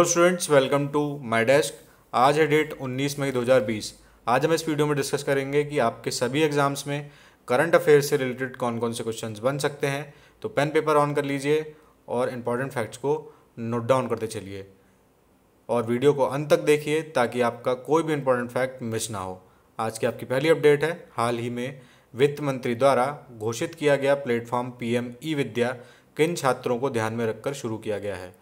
hello students welcome to my desk आज है date 19 मई 2020 आज हम इस वीडियो में डिस्कस करेंगे कि आपके सभी एग्जाम्स में करंट अफेयर से रिलेटेड कौन कौन से क्वेश्चंस बन सकते हैं तो पेन पेपर ऑन कर लीजिए और इंपॉर्टेंट फैक्ट्स को नोट डाउन करते चलिए और वीडियो को अंत तक देखिए ताकि आपका कोई भी इंपॉर्टेंट फैक्ट मिस ना हो आज की आपकी पहली अपडेट है हाल ही में वित्त मंत्री द्वारा घोषित किया गया प्लेटफॉर्म पी ई विद्या किन छात्रों को ध्यान में रखकर शुरू किया गया है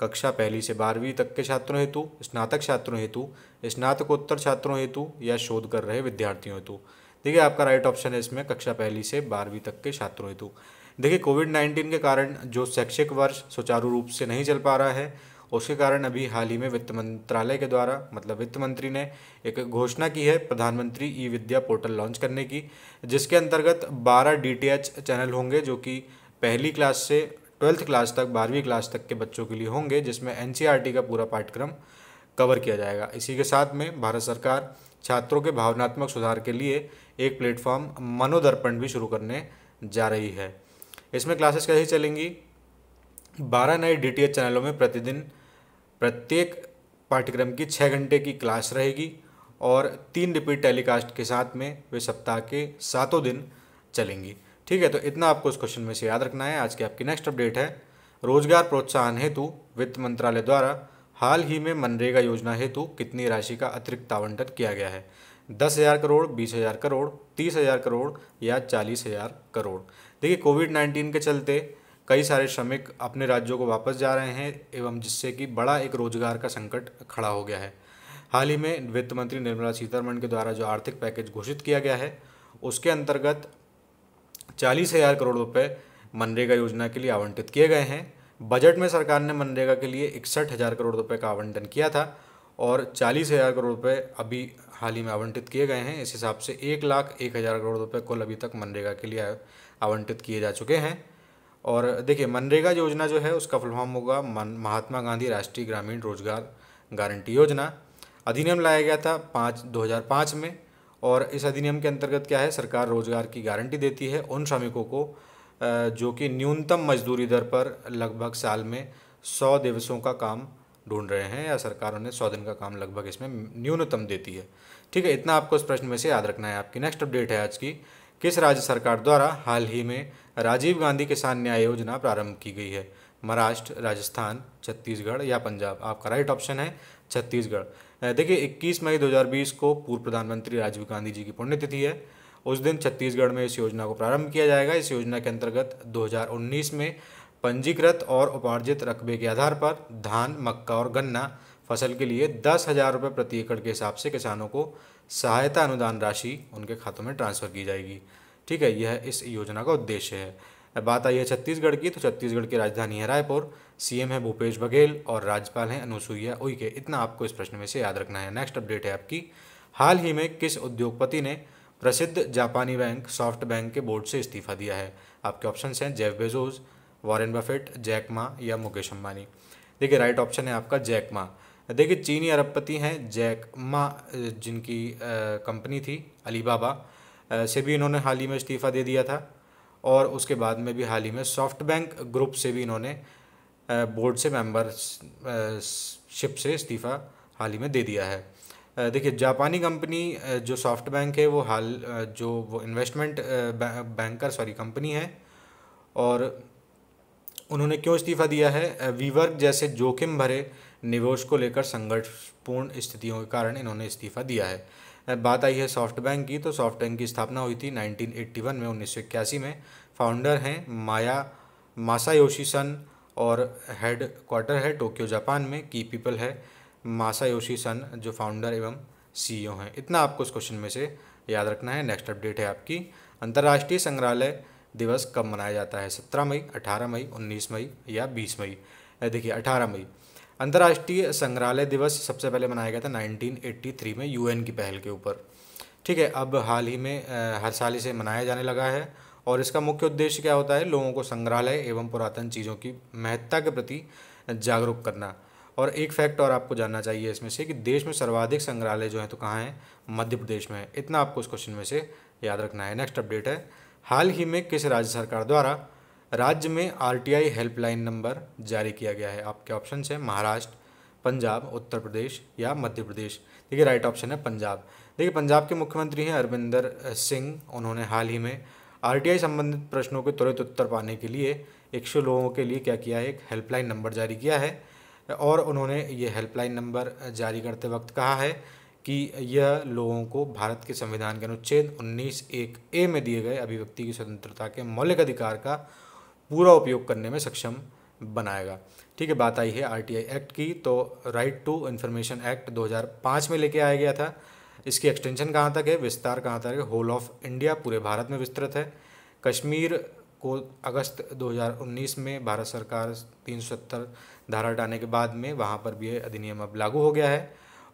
कक्षा पहली से बारहवीं तक के छात्रों हेतु स्नातक छात्रों हेतु स्नातकोत्तर छात्रों हेतु या शोध कर रहे विद्यार्थियों हेतु देखिए आपका राइट ऑप्शन है इसमें कक्षा पहली से बारहवीं तक के छात्रों हेतु देखिए कोविड नाइन्टीन के कारण जो शैक्षिक वर्ष सुचारू रूप से नहीं चल पा रहा है उसके कारण अभी हाल ही में वित्त मंत्रालय के द्वारा मतलब वित्त मंत्री ने एक घोषणा की है प्रधानमंत्री ई विद्या पोर्टल लॉन्च करने की जिसके अंतर्गत 12 डीटीएच चैनल होंगे जो कि पहली क्लास से ट्वेल्थ क्लास तक बारहवीं क्लास तक के बच्चों के लिए होंगे जिसमें एन e का पूरा पाठ्यक्रम कवर किया जाएगा इसी के साथ में भारत सरकार छात्रों के भावनात्मक सुधार के लिए एक प्लेटफॉर्म मनोदर्पण भी शुरू करने जा रही है इसमें क्लासेस कैसे चलेंगी बारह नए डी चैनलों में प्रतिदिन प्रत्येक पाठ्यक्रम की छः घंटे की क्लास रहेगी और तीन रिपीट टेलीकास्ट के साथ में वे सप्ताह के सातों दिन चलेंगी ठीक है तो इतना आपको इस क्वेश्चन में से याद रखना है आज की आपकी नेक्स्ट अपडेट है रोजगार प्रोत्साहन हेतु वित्त मंत्रालय द्वारा हाल ही में मनरेगा योजना हेतु कितनी राशि का अतिरिक्त आवंटन किया गया है दस हज़ार करोड़ बीस हज़ार करोड़ तीस हज़ार करोड़ या चालीस हज़ार करोड़ देखिए कोविड नाइन्टीन के चलते कई सारे श्रमिक अपने राज्यों को वापस जा रहे हैं एवं जिससे कि बड़ा एक रोजगार का संकट खड़ा हो गया है हाल ही में वित्त मंत्री निर्मला सीतारमण के द्वारा जो आर्थिक पैकेज घोषित किया गया है उसके अंतर्गत चालीस हज़ार करोड़ रुपए मनरेगा योजना के लिए आवंटित किए गए हैं बजट में सरकार ने मनरेगा के लिए इकसठ हज़ार करोड़ रुपए का आवंटन किया था और चालीस हज़ार करोड़ रुपए अभी हाल ही में आवंटित किए गए हैं इस हिसाब से एक लाख एक हज़ार करोड़ रुपए कुल अभी तक मनरेगा के लिए आवंटित किए जा चुके हैं और देखिए मनरेगा योजना जो है उसका फुलफॉर्म होगा महात्मा गांधी राष्ट्रीय ग्रामीण रोजगार गारंटी योजना अधिनियम लाया गया था पाँच दो में और इस अधिनियम के अंतर्गत क्या है सरकार रोजगार की गारंटी देती है उन श्रमिकों को जो कि न्यूनतम मजदूरी दर पर लगभग साल में सौ दिवसों का काम ढूंढ रहे हैं या सरकार उन्हें सौ दिन का काम लगभग इसमें न्यूनतम देती है ठीक है इतना आपको इस प्रश्न में से याद रखना है आपकी नेक्स्ट अपडेट है आज की किस राज्य सरकार द्वारा हाल ही में राजीव गांधी किसान न्याय योजना प्रारंभ की गई है महाराष्ट्र राजस्थान छत्तीसगढ़ या पंजाब आपका राइट ऑप्शन है छत्तीसगढ़ देखिए 21 मई 2020 को पूर्व प्रधानमंत्री राजीव गांधी जी की पुण्यतिथि है उस दिन छत्तीसगढ़ में इस योजना को प्रारंभ किया जाएगा इस योजना के अंतर्गत 2019 में पंजीकृत और उपार्जित रकबे के आधार पर धान मक्का और गन्ना फसल के लिए दस हज़ार रुपये प्रति एकड़ के हिसाब से किसानों को सहायता अनुदान राशि उनके खातों में ट्रांसफ़र की जाएगी ठीक है यह इस योजना का उद्देश्य है अब बात आई है छत्तीसगढ़ की तो छत्तीसगढ़ की राजधानी है रायपुर सीएम है भूपेश बघेल और राज्यपाल हैं अनुसुईया उइके इतना आपको इस प्रश्न में से याद रखना है नेक्स्ट अपडेट है आपकी हाल ही में किस उद्योगपति ने प्रसिद्ध जापानी बैंक सॉफ्ट बैंक के बोर्ड से इस्तीफा दिया है आपके ऑप्शन हैं जेव बेजोज वॉरेन बफेट जैकमा या मुकेश अम्बानी देखिए राइट ऑप्शन है आपका जैकमा देखिए चीनी अरबपति हैं जैक मा जिनकी कंपनी थी अलीबाबा से भी इन्होंने हाल ही में इस्तीफ़ा दे दिया था और उसके बाद में भी हाल ही में सॉफ्ट बैंक ग्रुप से भी इन्होंने बोर्ड से मेंबरशिप से इस्तीफ़ा हाल ही में दे दिया है देखिए जापानी कंपनी जो सॉफ्ट बैंक है वो हाल जो वो इन्वेस्टमेंट बैंकर सॉरी कंपनी है और उन्होंने क्यों इस्तीफ़ा दिया है वीवर्क जैसे जोखिम भरे निवेश को लेकर संघर्षपूर्ण स्थितियों के कारण इन्होंने इस्तीफ़ा दिया है बात आई है सॉफ्ट बैंक की तो सॉफ्ट बैंक की स्थापना हुई थी 1981 में उन्नीस में फाउंडर हैं माया मासायोशी सन और हेड क्वार्टर है टोक्यो जापान में की पीपल है मासायोशी सन जो फाउंडर एवं सीईओ हैं इतना आपको इस क्वेश्चन में से याद रखना है नेक्स्ट अपडेट है आपकी अंतर्राष्ट्रीय संग्रहालय दिवस कब मनाया जाता है सत्रह मई अठारह मई उन्नीस मई या बीस मई देखिए अठारह मई अंतर्राष्ट्रीय संग्रहालय दिवस सबसे पहले मनाया गया था 1983 में यूएन की पहल के ऊपर ठीक है अब हाल ही में हर साल इसे मनाया जाने लगा है और इसका मुख्य उद्देश्य क्या होता है लोगों को संग्रहालय एवं पुरातन चीज़ों की महत्ता के प्रति जागरूक करना और एक फैक्ट और आपको जानना चाहिए इसमें से कि देश में सर्वाधिक संग्रहालय जो है तो कहाँ हैं मध्य प्रदेश में है इतना आपको इस क्वेश्चन में से याद रखना है नेक्स्ट अपडेट है हाल ही में किस राज्य सरकार द्वारा राज्य में आरटीआई हेल्पलाइन नंबर जारी किया गया है आपके ऑप्शन है महाराष्ट्र पंजाब उत्तर प्रदेश या मध्य प्रदेश देखिए राइट ऑप्शन है पंजाब देखिए पंजाब के मुख्यमंत्री हैं अरविंदर सिंह उन्होंने हाल ही में आरटीआई संबंधित प्रश्नों के त्वरित उत्तर पाने के लिए एक सौ लोगों के लिए क्या किया है एक हेल्पलाइन नंबर जारी किया है और उन्होंने ये हेल्पलाइन नंबर जारी करते वक्त कहा है कि यह लोगों को भारत के संविधान के अनुच्छेद उन्नीस एक ए में दिए गए अभिव्यक्ति की स्वतंत्रता के मौलिक अधिकार का पूरा उपयोग करने में सक्षम बनाएगा ठीक है बात आई है आर एक्ट की तो राइट टू इन्फॉर्मेशन एक्ट 2005 में लेके आया गया था इसकी एक्सटेंशन कहाँ तक है विस्तार कहाँ तक है होल ऑफ इंडिया पूरे भारत में विस्तृत है कश्मीर को अगस्त 2019 में भारत सरकार तीन धारा हटाने के बाद में वहाँ पर भी ये अधिनियम अब लागू हो गया है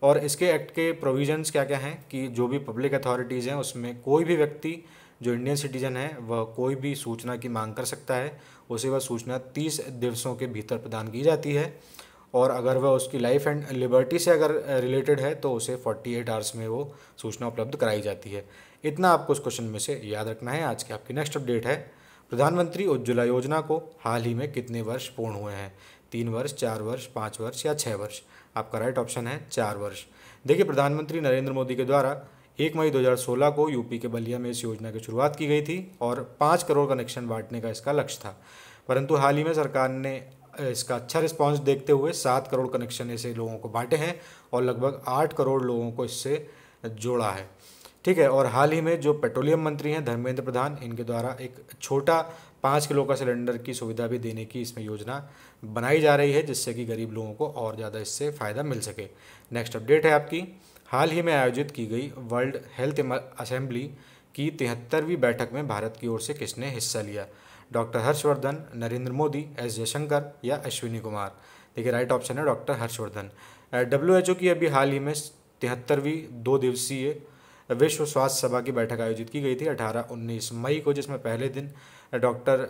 और इसके एक्ट के प्रोविजंस क्या क्या हैं कि जो भी पब्लिक अथॉरिटीज़ हैं उसमें कोई भी व्यक्ति जो इंडियन सिटीजन है वह कोई भी सूचना की मांग कर सकता है उसे वह सूचना तीस दिवसों के भीतर प्रदान की जाती है और अगर वह उसकी लाइफ एंड लिबर्टी से अगर रिलेटेड है तो उसे फोर्टी एट आवर्स में वो सूचना उपलब्ध कराई जाती है इतना आपको उस क्वेश्चन में से याद रखना है आज की आपकी नेक्स्ट अपडेट है प्रधानमंत्री उज्ज्वला योजना को हाल ही में कितने वर्ष पूर्ण हुए हैं तीन वर्ष चार वर्ष पाँच वर्ष या छः वर्ष आपका राइट ऑप्शन है चार वर्ष देखिए प्रधानमंत्री नरेंद्र मोदी के द्वारा एक मई 2016 को यूपी के बलिया में इस योजना की शुरुआत की गई थी और पाँच करोड़ कनेक्शन बांटने का इसका लक्ष्य था परंतु हाल ही में सरकार ने इसका अच्छा रिस्पांस देखते हुए सात करोड़ कनेक्शन ऐसे लोगों को बांटे हैं और लगभग आठ करोड़ लोगों को इससे जोड़ा है ठीक है और हाल ही में जो पेट्रोलियम मंत्री हैं धर्मेंद्र प्रधान इनके द्वारा एक छोटा पाँच किलो का सिलेंडर की सुविधा भी देने की इसमें योजना बनाई जा रही है जिससे कि गरीब लोगों को और ज़्यादा इससे फ़ायदा मिल सके नेक्स्ट अपडेट है आपकी हाल ही में आयोजित की गई वर्ल्ड हेल्थ असेंबली की तिहत्तरवीं बैठक में भारत की ओर से किसने हिस्सा लिया डॉक्टर हर्षवर्धन नरेंद्र मोदी एस जयशंकर या अश्विनी कुमार देखिए राइट ऑप्शन है doctor Harshvardhan W H O की अभी हाल ही में तिहत्तरवीं दो दिवसीय विश्व स्वास्थ्य सभा की बैठक आयोजित की गई थी अठारह उन्नीस मई को जिसमें पहले दिन डॉक्टर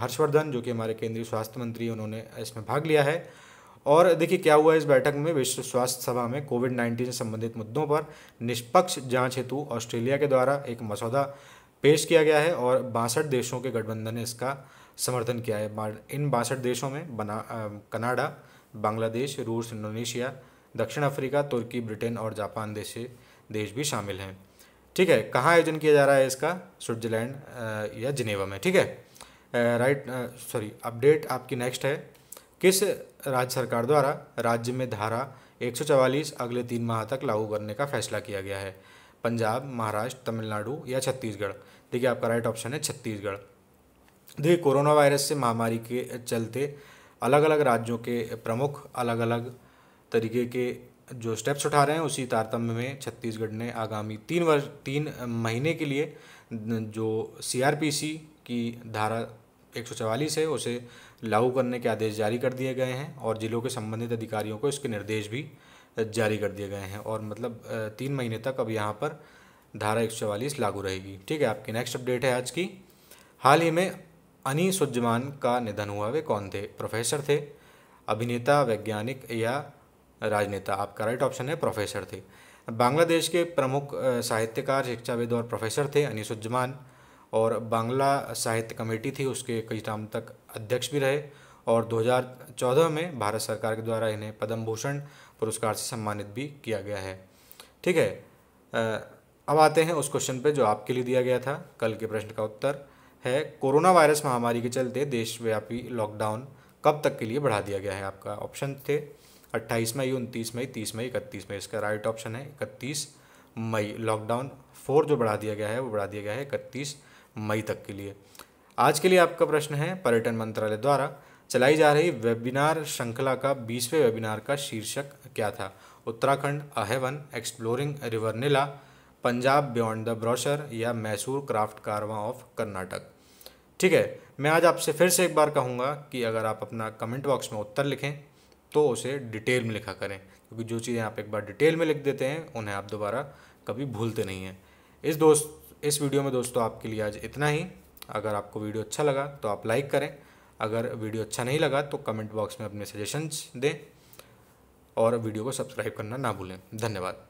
हर्षवर्धन जो कि हमारे केंद्रीय स्वास्थ्य मंत्री उन्होंने इसमें भाग लिया है और देखिए क्या हुआ इस बैठक में विश्व स्वास्थ्य सभा में कोविड नाइन्टीन से संबंधित मुद्दों पर निष्पक्ष जांच हेतु ऑस्ट्रेलिया के द्वारा एक मसौदा पेश किया गया है और बासठ देशों के गठबंधन ने इसका समर्थन किया है इन बासठ देशों में बना कनाडा बांग्लादेश रूस इंडोनेशिया दक्षिण अफ्रीका तुर्की ब्रिटेन और जापान देश देश भी शामिल हैं ठीक है कहाँ आयोजन किया जा रहा है इसका स्विट्जरलैंड या जिनेवा में ठीक है राइट सॉरी अपडेट आपकी नेक्स्ट है किस राज्य सरकार द्वारा राज्य में धारा 144 अगले तीन माह तक लागू करने का फैसला किया गया है पंजाब महाराष्ट्र तमिलनाडु या छत्तीसगढ़ देखिए आपका राइट ऑप्शन है छत्तीसगढ़ देखिए कोरोना वायरस से महामारी के चलते अलग अलग राज्यों के प्रमुख अलग अलग तरीके के जो स्टेप्स उठा रहे हैं उसी तारतम्य में छत्तीसगढ़ ने आगामी तीन वर्ष तीन महीने के लिए जो सीआरपीसी की धारा 144 है उसे लागू करने के आदेश जारी कर दिए गए हैं और ज़िलों के संबंधित अधिकारियों को इसके निर्देश भी जारी कर दिए गए हैं और मतलब तीन महीने तक अब यहाँ पर धारा एक लागू रहेगी ठीक है आपकी नेक्स्ट अपडेट है आज की हाल ही में अनी सुजमान का निधन हुआ वे कौन थे प्रोफेसर थे अभिनेता वैज्ञानिक या राजनेता आपका राइट ऑप्शन है प्रोफेसर थे बांग्लादेश के प्रमुख साहित्यकार शिक्षाविद और प्रोफेसर थे अनीस उज्जमान और बांग्ला साहित्य कमेटी थी उसके कई टाइम तक अध्यक्ष भी रहे और 2014 में भारत सरकार के द्वारा इन्हें पद्म भूषण पुरस्कार से सम्मानित भी किया गया है ठीक है अब आते हैं उस क्वेश्चन पे जो आपके लिए दिया गया था कल के प्रश्न का उत्तर है कोरोना वायरस महामारी के चलते देशव्यापी लॉकडाउन कब तक के लिए बढ़ा दिया गया है आपका ऑप्शन थे 28 मई उनतीस मई तीस मई इकतीस मई इसका राइट ऑप्शन है इकतीस मई लॉकडाउन फोर जो बढ़ा दिया गया है वो बढ़ा दिया गया है इकतीस मई तक के लिए आज के लिए आपका प्रश्न है पर्यटन मंत्रालय द्वारा चलाई जा रही वेबिनार श्रृंखला का बीसवें वेबिनार का शीर्षक क्या था Uttarakhand a haven exploring river Nila Punjab beyond the brochure या Mysore craft caravan of Karnataka ठीक है मैं आज आपसे फिर से एक बार कहूँगा कि अगर आप अपना कमेंट बॉक्स में उत्तर लिखें तो उसे डिटेल में लिखा करें क्योंकि जो चीज़ें आप एक बार डिटेल में लिख देते हैं उन्हें आप दोबारा कभी भूलते नहीं हैं इस दोस्त इस वीडियो में दोस्तों आपके लिए आज इतना ही अगर आपको वीडियो अच्छा लगा तो आप लाइक करें अगर वीडियो अच्छा नहीं लगा तो कमेंट बॉक्स में अपने सजेशंस दें और वीडियो को सब्सक्राइब करना ना भूलें धन्यवाद